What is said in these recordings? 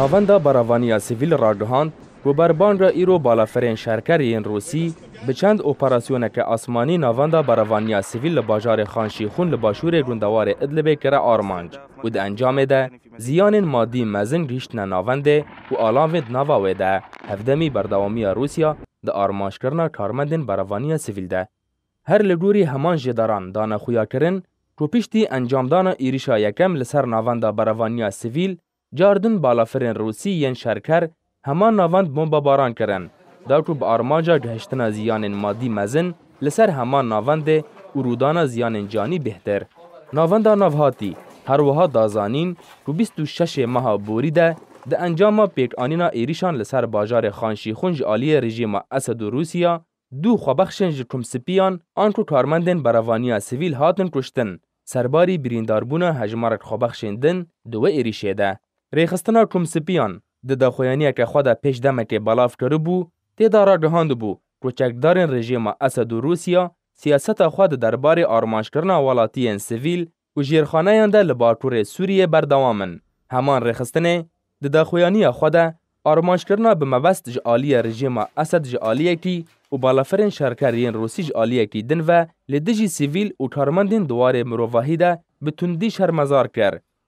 ناوندا براوانی سیویل را گهاند را ایرو بالافرین شرکر این روسی به چند اپراسیون که آسمانی ناوندا براوانی سیویل باجار خانشی خون لباشور گندوار ادلبه کرا آرمانج و ده انجام ده زیان مادی مزن ریشت ناونده و آلاوید ناواوی ده هفدمی بردوامی روسیا ده آرمانش کرنا کارمندین براوانی سیویل ده هر لگوری همان جداران دانه خویا کرن رو پیشتی انجامدان ایریشا یکم لسر ناوندا بروانیا سیویل جاردن بالافرین روسی ین شرکر همان ناوند بمب باران کرن دا کو به آرماجا گهشتن زیان مادی مزن لسر همان ناوند ورودانا زیان جانی بهتر ناوند نوهاتی هر وها دازانین رو 26 ماه بوری ده د انجام پیک آنینا ایریشان لسر باجار خانشی خونج آلی رژیم اسد و روسیا دو خوابخشن جکم سپیان آنکو کارمندن براوانیا سویل هاتن کشتن سرباری برینداربونا هجمارت دن دو ایریشه ده ریخستنا کوم سپیان د د که خود پیش دمه که بلاف کرو بو تی دارا گهاند بو کوچکدارن رژیم اسد و روسیا سیاست خود دربار آرماش کرنا والاتی ان سویل و جیرخانه انده لباکور سوریه بردوامن همان ریخستنه د د خویانی خود به مبست جعالی رژیم اسد جعالیه کی و بالافرین شرکرین روسی جعالیه کی دن و لدجی سیویل و کارمندین دوار مروفاهی ده به تندی شرمزار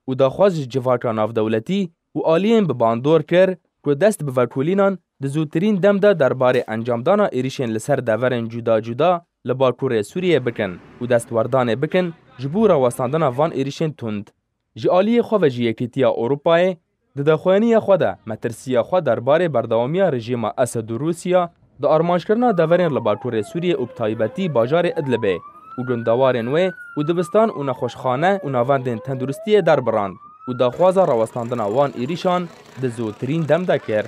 û daxwazî civaka navdewletî û aliyên bi bandor kir ku dest bi vekolînan di zûtirîn dem de derbarê encamdana êrişên li ser deverên cuda cuda li bakurê Sûriyê bikin û destwerdanê bikin ji bo rawestandina van êrişên tund. Ji aliyê xwe ve ji yekîtiya Ewropayê di daxuyaniya xwe de metirsiya xwe derbarê berdewamiya rejîma Esed û Rûsya di armanjkirina deverên li bakurê Sûriyê û bi taybetî bajarê Idlibê û gundewarên wê û dibistan û nexweşxane û navendên tenduristiyê derbrand û daxwaza rawestandina wan êrîşan di zûtirîn dem de kir.